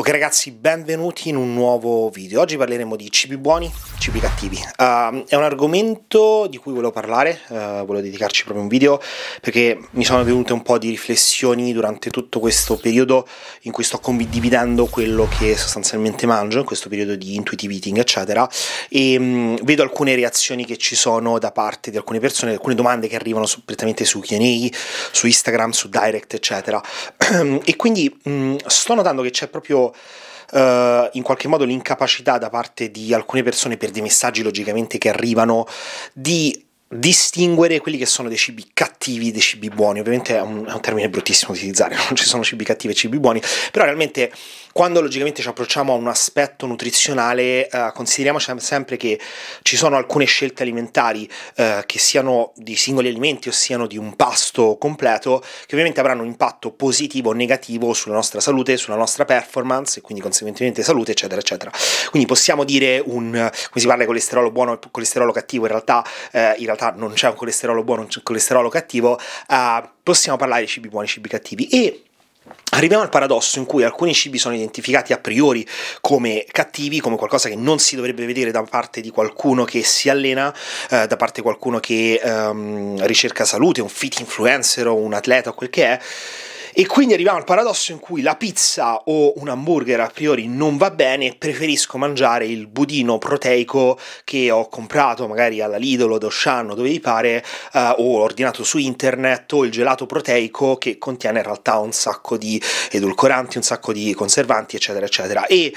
Ok ragazzi, benvenuti in un nuovo video. Oggi parleremo di cibi buoni, cibi cattivi. Uh, è un argomento di cui volevo parlare, uh, volevo dedicarci proprio un video perché mi sono venute un po' di riflessioni durante tutto questo periodo in cui sto condividendo quello che sostanzialmente mangio, in questo periodo di intuitive eating eccetera, e um, vedo alcune reazioni che ci sono da parte di alcune persone, alcune domande che arrivano su, prettamente su Q&A, su Instagram, su Direct eccetera. e quindi um, sto notando che c'è proprio eh, in qualche modo l'incapacità da parte di alcune persone per dei messaggi logicamente che arrivano di distinguere quelli che sono dei cibi cattivi dei cibi buoni. Ovviamente è un, è un termine bruttissimo da utilizzare, non ci sono cibi cattivi e cibi buoni, però realmente quando logicamente ci approcciamo a un aspetto nutrizionale eh, consideriamo sempre che ci sono alcune scelte alimentari eh, che siano di singoli alimenti o siano di un pasto completo che ovviamente avranno un impatto positivo o negativo sulla nostra salute, sulla nostra performance e quindi conseguentemente salute eccetera eccetera. Quindi possiamo dire un, come si parla di colesterolo buono e colesterolo cattivo, in realtà, eh, in realtà realtà non c'è un colesterolo buono, non c'è un colesterolo cattivo, eh, possiamo parlare di cibi buoni, cibi cattivi. E Arriviamo al paradosso in cui alcuni cibi sono identificati a priori come cattivi, come qualcosa che non si dovrebbe vedere da parte di qualcuno che si allena, eh, da parte di qualcuno che ehm, ricerca salute, un fit influencer o un atleta o quel che è e quindi arriviamo al paradosso in cui la pizza o un hamburger a priori non va bene, preferisco mangiare il budino proteico che ho comprato magari alla Lidl o da Oshan dove vi pare, eh, o ordinato su internet, o il gelato proteico che contiene in realtà un sacco di edulcoranti, un sacco di conservanti, eccetera, eccetera. E,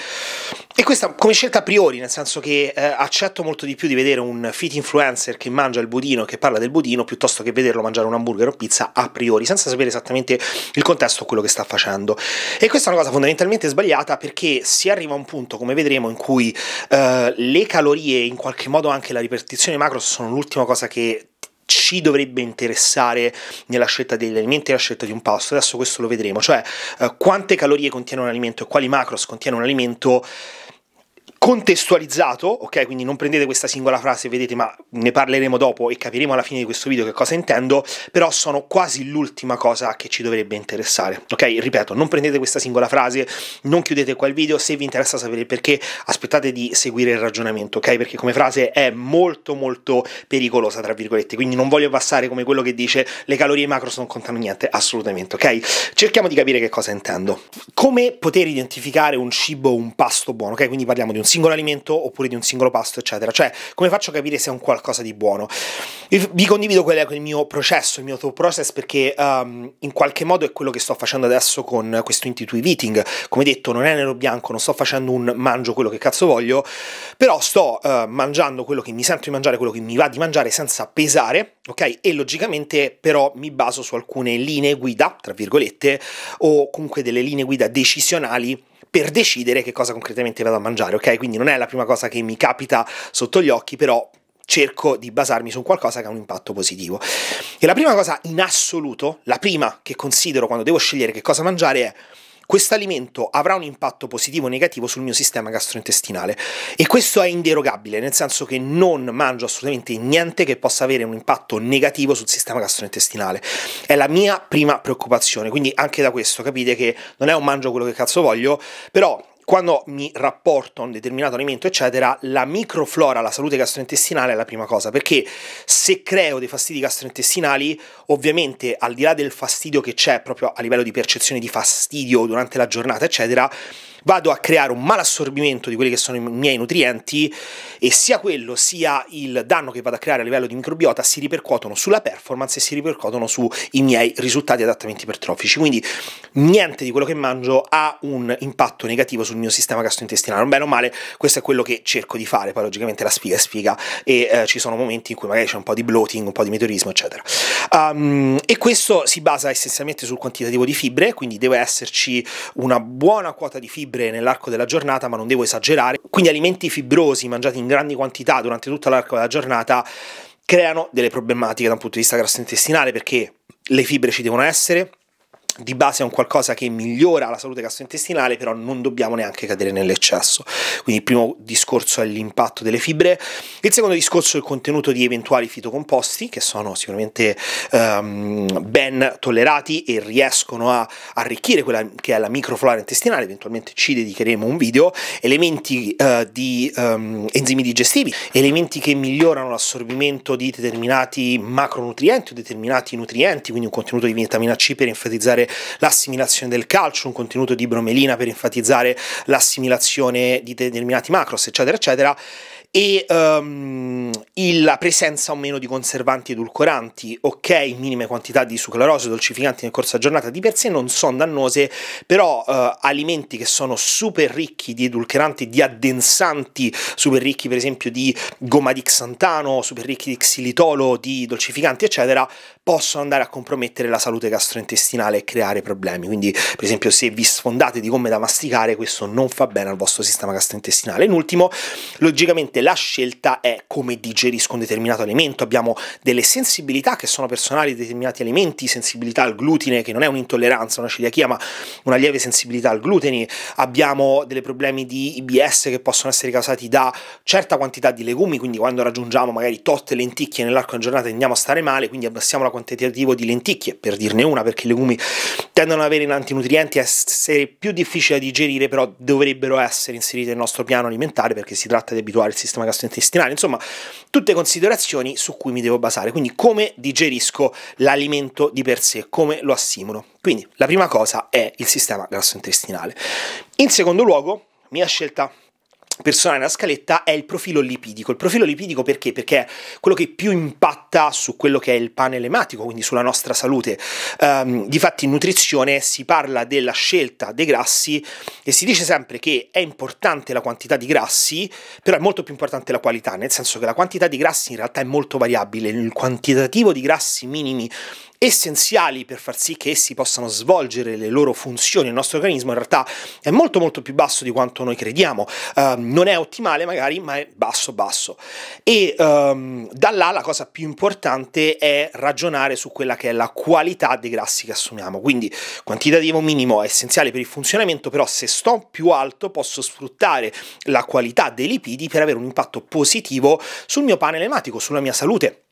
e questa come scelta a priori, nel senso che eh, accetto molto di più di vedere un fit influencer che mangia il budino, che parla del budino, piuttosto che vederlo mangiare un hamburger o pizza a priori, senza sapere esattamente il contesto quello che sta facendo. E questa è una cosa fondamentalmente sbagliata perché si arriva a un punto, come vedremo, in cui eh, le calorie, in qualche modo anche la ripartizione macro, sono l'ultima cosa che ci dovrebbe interessare nella scelta degli alimenti e la scelta di un pasto. Adesso questo lo vedremo, cioè eh, quante calorie contiene un alimento e quali macros contiene un alimento contestualizzato, ok? Quindi non prendete questa singola frase, vedete, ma ne parleremo dopo e capiremo alla fine di questo video che cosa intendo, però sono quasi l'ultima cosa che ci dovrebbe interessare, ok? Ripeto, non prendete questa singola frase, non chiudete quel video, se vi interessa sapere perché, aspettate di seguire il ragionamento, ok? Perché come frase è molto molto pericolosa, tra virgolette, quindi non voglio passare come quello che dice le calorie macro non contano niente, assolutamente, ok? Cerchiamo di capire che cosa intendo. Come poter identificare un cibo, un pasto buono, ok? Quindi parliamo di un singolo alimento oppure di un singolo pasto, eccetera. Cioè, come faccio a capire se è un qualcosa di buono? vi condivido quel, che mio processo, il mio thought process, perché um, in qualche modo è quello che sto facendo adesso con questo intuitive eating. Come detto, non è nero bianco, non sto facendo un mangio quello che cazzo voglio, però sto uh, mangiando quello che mi sento di mangiare, quello che mi va di mangiare senza pesare, ok? E logicamente però mi baso su alcune linee guida, tra virgolette, o comunque delle linee guida decisionali per decidere che cosa concretamente vado a mangiare, ok? Quindi non è la prima cosa che mi capita sotto gli occhi, però cerco di basarmi su qualcosa che ha un impatto positivo. E la prima cosa in assoluto, la prima che considero quando devo scegliere che cosa mangiare è questo alimento avrà un impatto positivo o negativo sul mio sistema gastrointestinale e questo è inderogabile, nel senso che non mangio assolutamente niente che possa avere un impatto negativo sul sistema gastrointestinale. È la mia prima preoccupazione, quindi anche da questo capite che non è un mangio quello che cazzo voglio, però quando mi rapporto a un determinato alimento, eccetera, la microflora, la salute gastrointestinale è la prima cosa, perché se creo dei fastidi gastrointestinali, ovviamente al di là del fastidio che c'è proprio a livello di percezione di fastidio durante la giornata, eccetera, vado a creare un malassorbimento di quelli che sono i miei nutrienti e sia quello sia il danno che vado a creare a livello di microbiota si ripercuotono sulla performance e si ripercuotono sui miei risultati adattamenti ipertrofici. Quindi niente di quello che mangio ha un impatto negativo sul mio sistema gastrointestinale. Bene o male, questo è quello che cerco di fare. Poi logicamente la sfiga è sfiga e eh, ci sono momenti in cui magari c'è un po' di bloating, un po' di meteorismo, eccetera. Um, e questo si basa essenzialmente sul quantitativo di fibre, quindi deve esserci una buona quota di fibre fibre nell'arco della giornata, ma non devo esagerare. Quindi alimenti fibrosi mangiati in grandi quantità durante tutta l'arco della giornata creano delle problematiche da un punto di vista gastrointestinale perché le fibre ci devono essere, di base è un qualcosa che migliora la salute gastrointestinale, però non dobbiamo neanche cadere nell'eccesso. Quindi il primo discorso è l'impatto delle fibre, il secondo discorso è il contenuto di eventuali fitocomposti, che sono sicuramente um, ben tollerati e riescono a arricchire quella che è la microflora intestinale, eventualmente ci dedicheremo un video, elementi uh, di um, enzimi digestivi, elementi che migliorano l'assorbimento di determinati macronutrienti o determinati nutrienti, quindi un contenuto di vitamina C per enfatizzare l'assimilazione del calcio, un contenuto di bromelina per enfatizzare l'assimilazione di determinati macros, eccetera, eccetera e um, la presenza o meno di conservanti edulcoranti, ok, minime quantità di sucralosio dolcificanti nel corso della giornata di per sé non sono dannose, però uh, alimenti che sono super ricchi di edulcoranti, di addensanti, super ricchi per esempio di gomma di xantano, super ricchi di xilitolo, di dolcificanti, eccetera, possono andare a compromettere la salute gastrointestinale e creare problemi. Quindi, per esempio, se vi sfondate di gomme da masticare, questo non fa bene al vostro sistema gastrointestinale. In ultimo, logicamente la scelta è come digerisco un determinato alimento, abbiamo delle sensibilità che sono personali a determinati alimenti, sensibilità al glutine che non è un'intolleranza, una celiachia, ma una lieve sensibilità al glutine, abbiamo dei problemi di IBS che possono essere causati da certa quantità di legumi, quindi quando raggiungiamo magari tot lenticchie nell'arco della giornata andiamo a stare male, quindi abbassiamo la quantitativo di lenticchie, per dirne una, perché i legumi tendono ad avere in antinutrienti e essere più difficili da digerire, però dovrebbero essere inseriti nel nostro piano alimentare perché si tratta di abituare il sistema sistema gastrointestinale, insomma, tutte considerazioni su cui mi devo basare, quindi come digerisco l'alimento di per sé, come lo assimolo. Quindi la prima cosa è il sistema gastrointestinale. In secondo luogo, mia scelta personale nella scaletta è il profilo lipidico. Il profilo lipidico perché? Perché è quello che più impatta su quello che è il panel ematico, quindi sulla nostra salute. Um, difatti in nutrizione si parla della scelta dei grassi e si dice sempre che è importante la quantità di grassi, però è molto più importante la qualità, nel senso che la quantità di grassi in realtà è molto variabile, il quantitativo di grassi minimi essenziali per far sì che essi possano svolgere le loro funzioni nel nostro organismo, in realtà è molto molto più basso di quanto noi crediamo. Uh, non è ottimale magari, ma è basso basso. E um, da là la cosa più importante è ragionare su quella che è la qualità dei grassi che assumiamo. Quindi quantitativo minimo è essenziale per il funzionamento, però se sto più alto posso sfruttare la qualità dei lipidi per avere un impatto positivo sul mio panel ematico, sulla mia salute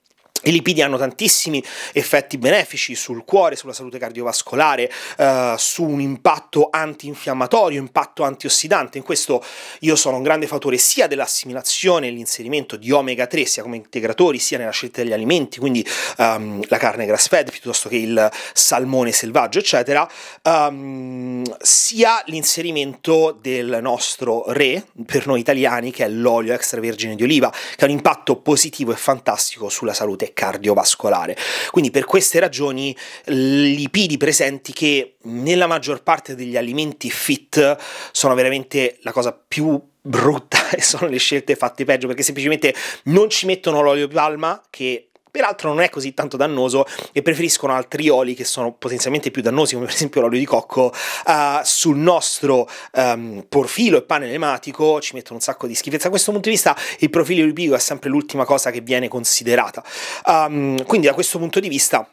i lipidi hanno tantissimi effetti benefici sul cuore, sulla salute cardiovascolare, eh, su un impatto antinfiammatorio, impatto antiossidante. In questo io sono un grande fautore sia dell'assimilazione e l'inserimento di omega 3, sia come integratori, sia nella scelta degli alimenti, quindi um, la carne grass fed piuttosto che il salmone selvaggio, eccetera, um, sia l'inserimento del nostro re, per noi italiani, che è l'olio extravergine di oliva, che ha un impatto positivo e fantastico sulla salute cardiovascolare. Quindi per queste ragioni lipidi presenti che nella maggior parte degli alimenti fit sono veramente la cosa più brutta e sono le scelte fatte peggio perché semplicemente non ci mettono l'olio di palma che Peraltro non è così tanto dannoso e preferiscono altri oli che sono potenzialmente più dannosi, come per esempio l'olio di cocco. Uh, sul nostro um, ehm, profilo e pane nematico ci mettono un sacco di schifezza. Da questo punto di vista il profilo lipido è sempre l'ultima cosa che viene considerata. Um, quindi da questo punto di vista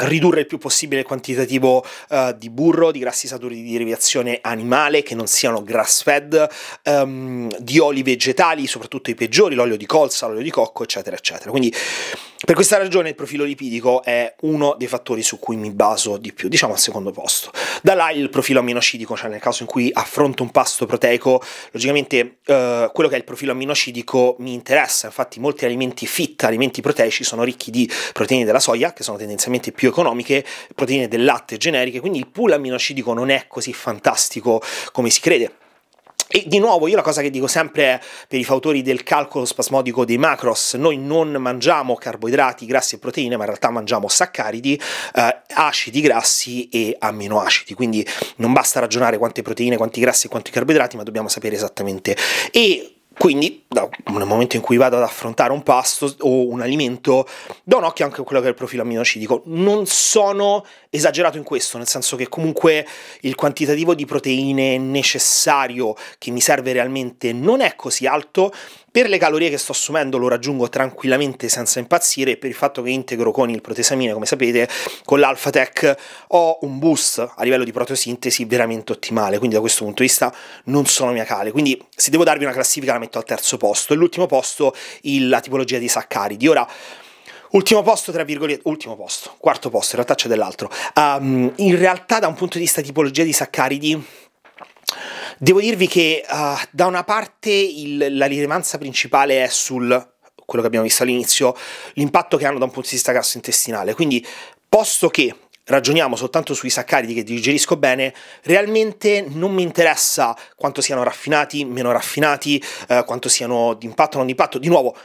ridurre il più possibile il quantitativo uh, di burro, di grassi saturi di derivazione animale che non siano grass fed, um, di oli vegetali, soprattutto i peggiori, l'olio di colza, l'olio di cocco, eccetera, eccetera. Quindi per questa ragione il profilo lipidico è uno dei fattori su cui mi baso di più, diciamo al secondo posto. Da là il profilo amminocidico, cioè nel caso in cui affronto un pasto proteico, logicamente eh, quello che è il profilo amminocidico mi interessa, infatti molti alimenti fit, alimenti proteici, sono ricchi di proteine della soia, che sono tendenzialmente più economiche, proteine del latte generiche, quindi il pool amminocidico non è così fantastico come si crede. E di nuovo io la cosa che dico sempre è, per i fautori del calcolo spasmodico dei macros, noi non mangiamo carboidrati, grassi e proteine, ma in realtà mangiamo saccaridi, eh, acidi grassi e amminoacidi, quindi non basta ragionare quante proteine, quanti grassi e quanti carboidrati, ma dobbiamo sapere esattamente. E quindi, nel momento in cui vado ad affrontare un pasto o un alimento, do un occhio anche a quello che è il profilo amminoacidico. Non sono esagerato in questo, nel senso che comunque il quantitativo di proteine necessario che mi serve realmente non è così alto, per le calorie che sto assumendo lo raggiungo tranquillamente senza impazzire e per il fatto che integro con il protesamine, come sapete, con l'AlphaTech ho un boost a livello di proteosintesi veramente ottimale, quindi da questo punto di vista non sono mia cale. Quindi se devo darvi una classifica la metto al terzo posto e l'ultimo posto il, la tipologia di saccaridi. Ora Ultimo posto, tra virgolette, ultimo posto, quarto posto, in realtà c'è dell'altro. Um, in realtà da un punto di vista tipologia di saccaridi Devo dirvi che uh, da una parte il, la rilevanza principale è sul quello che abbiamo visto all'inizio, l'impatto che hanno da un punto di vista gastrointestinale. Quindi, posto che ragioniamo soltanto sui saccaridi che digerisco bene, realmente non mi interessa quanto siano raffinati, meno raffinati, eh, quanto siano d'impatto o non d'impatto. Di nuovo,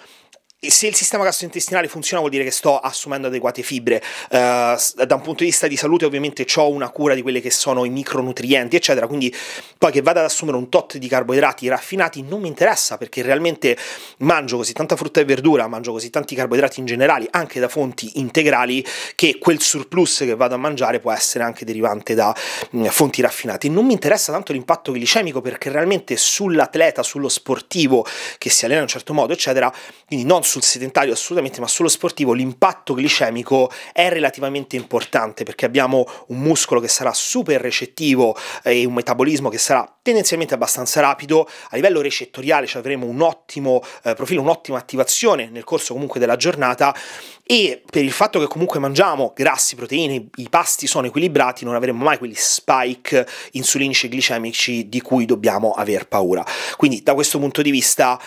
se il sistema gastrointestinale funziona vuol dire che sto assumendo adeguate fibre, uh, da un punto di vista di salute ovviamente ho una cura di quelli che sono i micronutrienti eccetera, quindi poi che vada ad assumere un tot di carboidrati raffinati non mi interessa perché realmente mangio così tanta frutta e verdura, mangio così tanti carboidrati in generale, anche da fonti integrali, che quel surplus che vado a mangiare può essere anche derivante da mh, mm, fonti raffinate. Non mi interessa tanto l'impatto glicemico perché realmente sull'atleta, sullo sportivo che si allena in un certo modo eccetera, quindi non su sul sedentario assolutamente, ma sullo sportivo l'impatto glicemico è relativamente importante perché abbiamo un muscolo che sarà super recettivo e un metabolismo che sarà tendenzialmente abbastanza rapido. A livello recettoriale cioè avremo un ottimo eh, profilo, un'ottima attivazione nel corso comunque della giornata e per il fatto che comunque mangiamo grassi, proteine, i pasti sono equilibrati, non avremo mai quegli spike insulinici e glicemici di cui dobbiamo aver paura. Quindi da questo punto di vista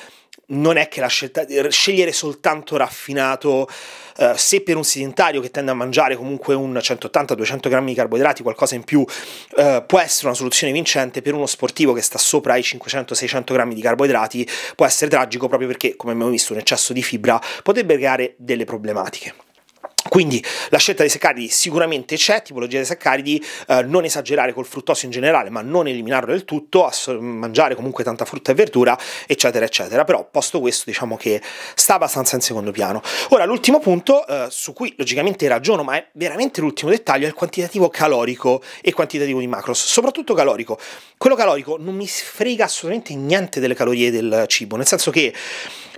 non è che la scelta scegliere soltanto raffinato, eh, se per un sedentario che tende a mangiare comunque un 180-200 grammi di carboidrati, qualcosa in più, eh, può essere una soluzione vincente, per uno sportivo che sta sopra i 500-600 grammi di carboidrati può essere tragico proprio perché, come abbiamo visto, un eccesso di fibra potrebbe creare delle problematiche. Quindi la scelta dei saccaridi sicuramente c'è, tipologia dei saccaridi, eh, non esagerare col fruttosio in generale, ma non eliminarlo del tutto, ass- mangiare comunque tanta frutta e verdura, eccetera, eccetera. Però posto questo diciamo che sta abbastanza in secondo piano. Ora l'ultimo punto eh, su cui logicamente ragiono, ma è veramente l'ultimo dettaglio, è il quantitativo calorico e quantitativo di macros, soprattutto calorico. Quello calorico non mi frega assolutamente niente delle calorie del cibo, nel senso che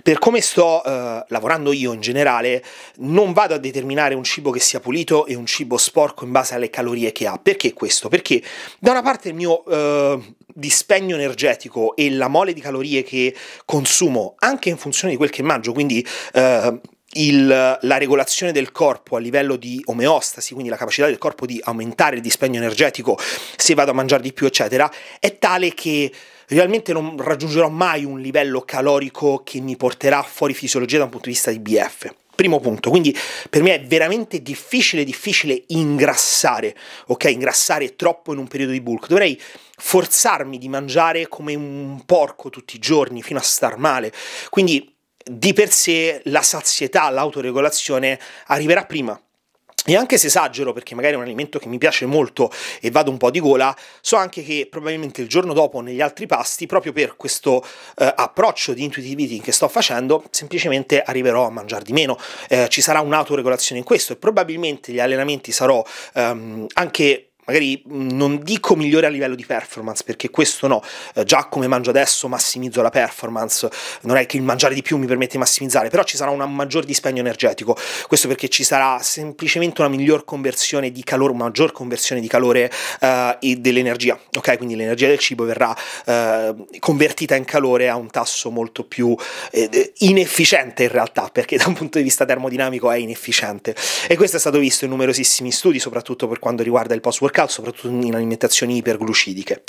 per come sto eh, lavorando io in generale, non vado a determinare un cibo che sia pulito e un cibo sporco in base alle calorie che ha. Perché questo? Perché da una parte il mio eh, dispendio energetico e la mole di calorie che consumo, anche in funzione di quel che mangio, quindi... Eh, il, la regolazione del corpo a livello di omeostasi, quindi la capacità del corpo di aumentare il dispendio energetico se vado a mangiare di più, eccetera, è tale che realmente non raggiungerò mai un livello calorico che mi porterà fuori fisiologia da un punto di vista di BF. Primo punto, quindi per me è veramente difficile, difficile ingrassare, ok? Ingrassare troppo in un periodo di bulk. Dovrei forzarmi di mangiare come un porco tutti i giorni fino a star male. Quindi di per sé la sazietà, l'autoregolazione arriverà prima, e anche se esagero, perché magari è un alimento che mi piace molto e vado un po' di gola, so anche che probabilmente il giorno dopo negli altri pasti, proprio per questo eh, approccio di intuitive eating che sto facendo, semplicemente arriverò a mangiare di meno. Eh, ci sarà un'autoregolazione in questo e probabilmente gli allenamenti sarò ehm, anche magari mm, non dico migliore a livello di performance, perché questo no, eh, già come mangio adesso massimizzo la performance, non è che il mangiare di più mi permette di massimizzare, però ci sarà un maggior dispendio energetico, questo perché ci sarà semplicemente una miglior conversione di calore, una maggior conversione di calore eh, e dell'energia, ok? Quindi l'energia del cibo verrà eh, convertita in calore a un tasso molto più eh, eh, inefficiente in realtà, perché da un punto di vista termodinamico è inefficiente e questo è stato visto in numerosissimi studi, soprattutto per quanto riguarda il post-workout caldo, soprattutto in alimentazioni iperglucidiche.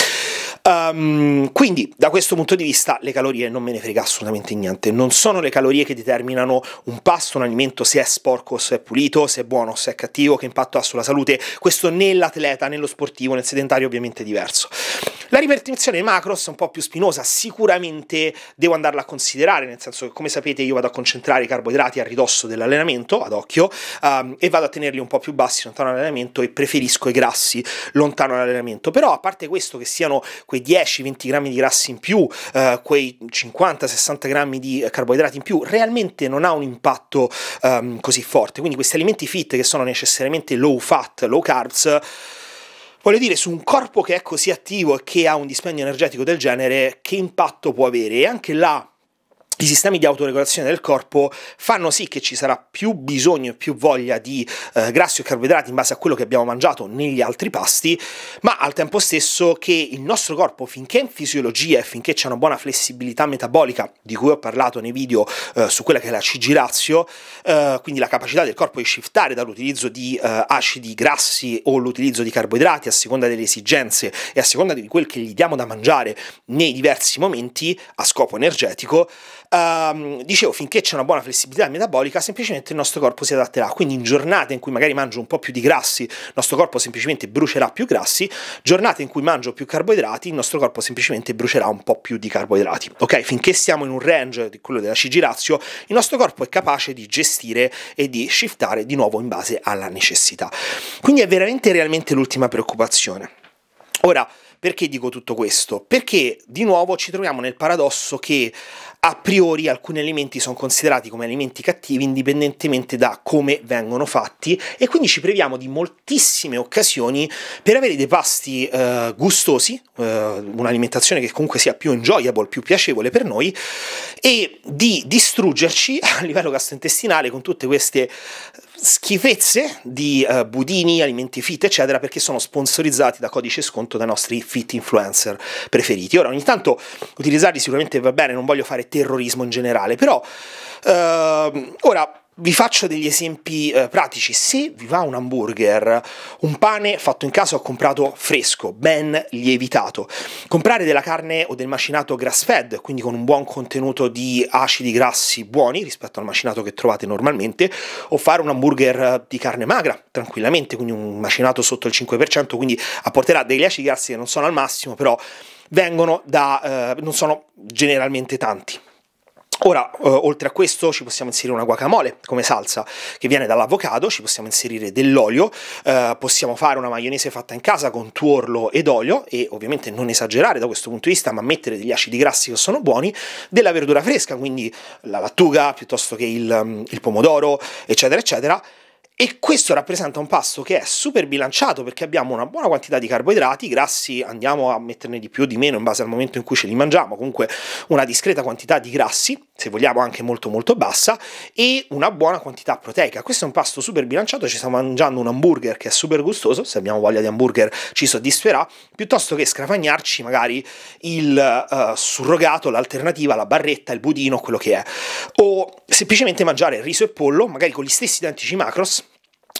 Um, quindi da questo punto di vista le calorie non me ne frega assolutamente niente, non sono le calorie che determinano un pasto, un alimento se è sporco, se è pulito, se è buono, se è cattivo, che impatto ha sulla salute, questo nell'atleta, nello sportivo, nel sedentario ovviamente è diverso. La ripetizione macros è un po' più spinosa, sicuramente devo andarla a considerare, nel senso che come sapete io vado a concentrare i carboidrati a ridosso dell'allenamento, ad occhio, um, e vado a tenerli un po' più bassi lontano dall'allenamento e preferisco i grassi lontano dall'allenamento, però a parte questo che siano quei 10-20 grammi di grassi in più, eh, quei 50-60 grammi di eh, carboidrati in più, realmente non ha un impatto ehm, così forte. Quindi questi alimenti fit che sono necessariamente low fat, low carbs, Voglio dire, su un corpo che è così attivo e che ha un dispendio energetico del genere, che impatto può avere? E anche là i sistemi di autoregolazione del corpo fanno sì che ci sarà più bisogno e più voglia di eh, grassi o carboidrati in base a quello che abbiamo mangiato negli altri pasti, ma al tempo stesso che il nostro corpo, finché in fisiologia e finché c'è una buona flessibilità metabolica, di cui ho parlato nei video eh, su quella che è la CG ratio, eh, quindi la capacità del corpo di shiftare dall'utilizzo di eh, acidi grassi o l'utilizzo di carboidrati a seconda delle esigenze e a seconda di quel che gli diamo da mangiare nei diversi momenti a scopo energetico, Uh, dicevo, finché c'è una buona flessibilità metabolica, semplicemente il nostro corpo si adatterà. Quindi in giornate in cui magari mangio un po' più di grassi, il nostro corpo semplicemente brucerà più grassi, giornate in cui mangio più carboidrati, il nostro corpo semplicemente brucerà un po' più di carboidrati. Ok, finché siamo in un range di quello della CG ratio, il nostro corpo è capace di gestire e di shiftare di nuovo in base alla necessità. Quindi è veramente realmente l'ultima preoccupazione. Ora, perché dico tutto questo? Perché di nuovo ci troviamo nel paradosso che a priori alcuni elementi sono considerati come elementi cattivi indipendentemente da come vengono fatti e quindi ci previamo di moltissime occasioni per avere dei pasti eh, gustosi, eh, un'alimentazione che comunque sia più enjoyable, più piacevole per noi e di distruggerci a livello gastrointestinale con tutte queste schifezze di uh, budini, alimenti fit, eccetera, perché sono sponsorizzati da codice sconto dai nostri fit influencer preferiti. Ora, ogni tanto utilizzarli sicuramente va bene, non voglio fare terrorismo in generale, però uh, ora vi faccio degli esempi eh, pratici. Se vi va un hamburger, un pane fatto in casa ho comprato fresco, ben lievitato. Comprare della carne o del macinato grass fed, quindi con un buon contenuto di acidi grassi buoni rispetto al macinato che trovate normalmente, o fare un hamburger di carne magra, tranquillamente, quindi un macinato sotto il 5%, quindi apporterà degli acidi grassi che non sono al massimo, però vengono da eh, non sono generalmente tanti. Ora, eh, oltre a questo, ci possiamo inserire una guacamole come salsa che viene dall'avocado, ci possiamo inserire dell'olio, eh, possiamo fare una maionese fatta in casa con tuorlo ed olio e ovviamente non esagerare da questo punto di vista, ma mettere degli acidi grassi che sono buoni, della verdura fresca, quindi la lattuga piuttosto che il, mm, il pomodoro, eccetera, eccetera e questo rappresenta un pasto che è super bilanciato perché abbiamo una buona quantità di carboidrati, grassi andiamo a metterne di più o di meno in base al momento in cui ce li mangiamo, comunque una discreta quantità di grassi, se vogliamo anche molto molto bassa, e una buona quantità proteica. Questo è un pasto super bilanciato, ci stiamo mangiando un hamburger che è super gustoso, se abbiamo voglia di hamburger ci soddisferà, piuttosto che scrafagnarci magari il uh, surrogato, l'alternativa, la barretta, il budino, quello che è. O semplicemente mangiare riso e pollo, magari con gli stessi identici macros,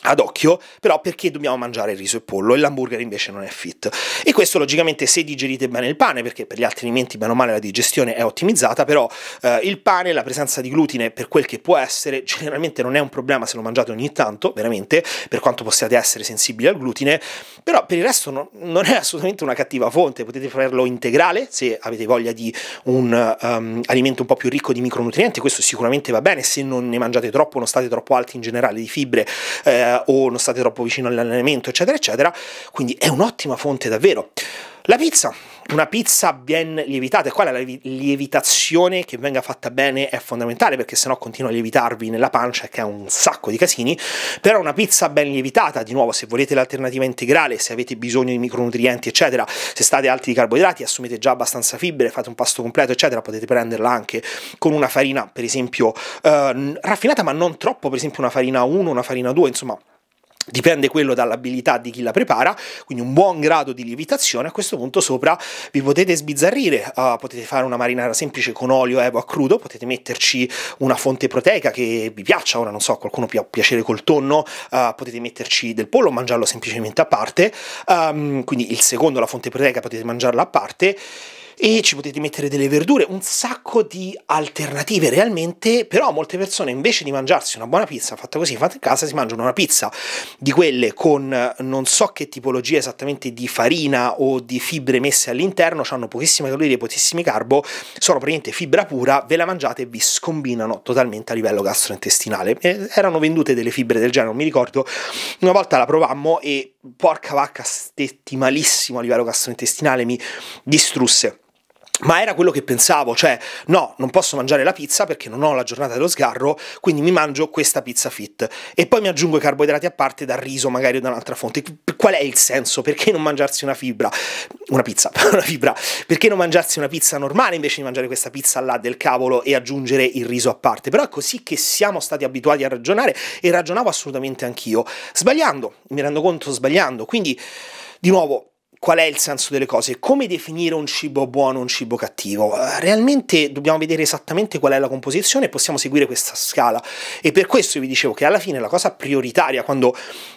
ad occhio, però perché dobbiamo mangiare il riso e pollo e l'hamburger invece non è fit. E questo logicamente se digerite bene il pane, perché per gli altri alimenti bene o male la digestione è ottimizzata, però eh, il pane, la presenza di glutine per quel che può essere, generalmente non è un problema se lo mangiate ogni tanto, veramente, per quanto possiate essere sensibili al glutine, però per il resto no, non è assolutamente una cattiva fonte, potete farlo integrale se avete voglia di un um, alimento un po' più ricco di micronutrienti, questo sicuramente va bene, se non ne mangiate troppo, non state troppo alti in generale di fibre. Eh, eh, o non state troppo vicino all'allenamento, eccetera, eccetera. Quindi è un'ottima fonte davvero. La pizza, una pizza ben lievitata, e qua la lievitazione che venga fatta bene è fondamentale perché sennò continua a lievitarvi nella pancia che è un sacco di casini, però una pizza ben lievitata, di nuovo se volete l'alternativa integrale, se avete bisogno di micronutrienti eccetera, se state alti di carboidrati, assumete già abbastanza fibre, fate un pasto completo eccetera, potete prenderla anche con una farina per esempio eh, raffinata ma non troppo, per esempio una farina 1, una farina 2, insomma Dipende quello dall'abilità di chi la prepara, quindi un buon grado di lievitazione. A questo punto sopra vi potete sbizzarrire, uh, potete fare una marinara semplice con olio evo a crudo, potete metterci una fonte proteica che vi piaccia, ora non so, qualcuno più ha piacere col tonno, uh, potete metterci del pollo, mangiarlo semplicemente a parte, um, quindi il secondo, la fonte proteica, potete mangiarla a parte e ci potete mettere delle verdure, un sacco di alternative realmente, però molte persone invece di mangiarsi una buona pizza fatta così, fatta in casa, si mangiano una pizza di quelle con non so che tipologia esattamente di farina o di fibre messe all'interno, hanno pochissime calorie, pochissimi carbo, sono praticamente fibra pura, ve la mangiate e vi scombinano totalmente a livello gastrointestinale. E erano vendute delle fibre del genere, non mi ricordo, una volta la provammo e porca vacca, stetti malissimo a livello gastrointestinale, mi distrusse ma era quello che pensavo, cioè no, non posso mangiare la pizza perché non ho la giornata dello sgarro, quindi mi mangio questa pizza fit e poi mi aggiungo i carboidrati a parte dal riso magari da un'altra fonte. Qual è il senso? Perché non mangiarsi una fibra? Una pizza, una fibra. Perché non mangiarsi una pizza normale invece di mangiare questa pizza là del cavolo e aggiungere il riso a parte? Però è così che siamo stati abituati a ragionare e ragionavo assolutamente anch'io, sbagliando, mi rendo conto sbagliando, quindi di nuovo qual è il senso delle cose? Come definire un cibo buono o un cibo cattivo? Eh, realmente dobbiamo vedere esattamente qual è la composizione e possiamo seguire questa scala. E per questo vi dicevo che alla fine la cosa prioritaria quando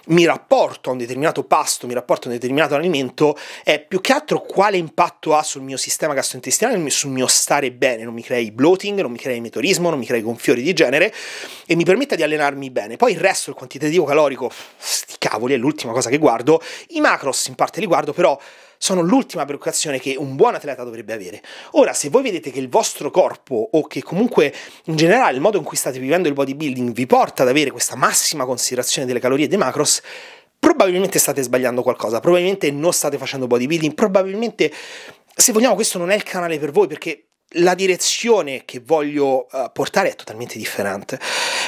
mi rapporto a un determinato pasto, mi rapporto a un determinato alimento, è più che altro quale impatto ha sul mio sistema gastrointestinale, sul mio stare bene, non mi crei bloating, non mi crei meteorismo, non mi crei gonfiori di genere e mi permetta di allenarmi bene. Poi il resto, il quantitativo calorico, sti cavoli, è l'ultima cosa che guardo. I macros in parte li guardo, però sono l'ultima preoccupazione che un buon atleta dovrebbe avere. Ora, se voi vedete che il vostro corpo o che comunque in generale il modo in cui state vivendo il bodybuilding vi porta ad avere questa massima considerazione delle calorie e dei macros, probabilmente state sbagliando qualcosa, probabilmente non state facendo bodybuilding, probabilmente se vogliamo questo non è il canale per voi perché la direzione che voglio eh, portare è totalmente differente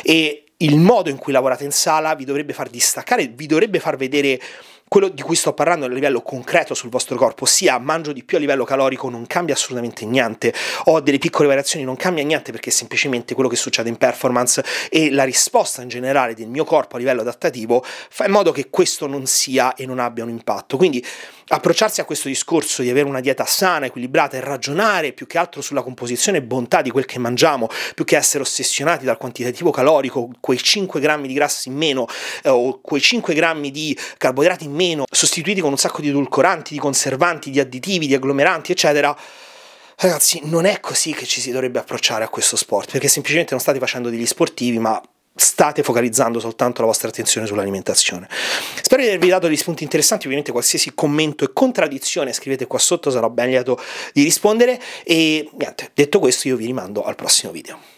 e il modo in cui lavorate in sala vi dovrebbe far distaccare, vi dovrebbe far vedere quello di cui sto parlando a livello concreto sul vostro corpo, ossia mangio di più a livello calorico, non cambia assolutamente niente, ho delle piccole variazioni, non cambia niente perché semplicemente quello che succede in performance e la risposta in generale del mio corpo a livello adattativo fa in modo che questo non sia e non abbia un impatto. Quindi approcciarsi a questo discorso di avere una dieta sana, equilibrata e ragionare più che altro sulla composizione e bontà di quel che mangiamo, più che essere ossessionati dal quantitativo calorico, quei 5 grammi di grassi in meno eh, o quei 5 grammi di carboidrati in meno, sostituiti con un sacco di edulcoranti, di conservanti, di additivi, di agglomeranti, eccetera. Ragazzi, non è così che ci si dovrebbe approcciare a questo sport, perché semplicemente non state facendo degli sportivi, ma state focalizzando soltanto la vostra attenzione sull'alimentazione. Spero di avervi dato degli spunti interessanti, ovviamente qualsiasi commento e contraddizione scrivete qua sotto, sarò ben lieto di rispondere e niente, detto questo io vi rimando al prossimo video.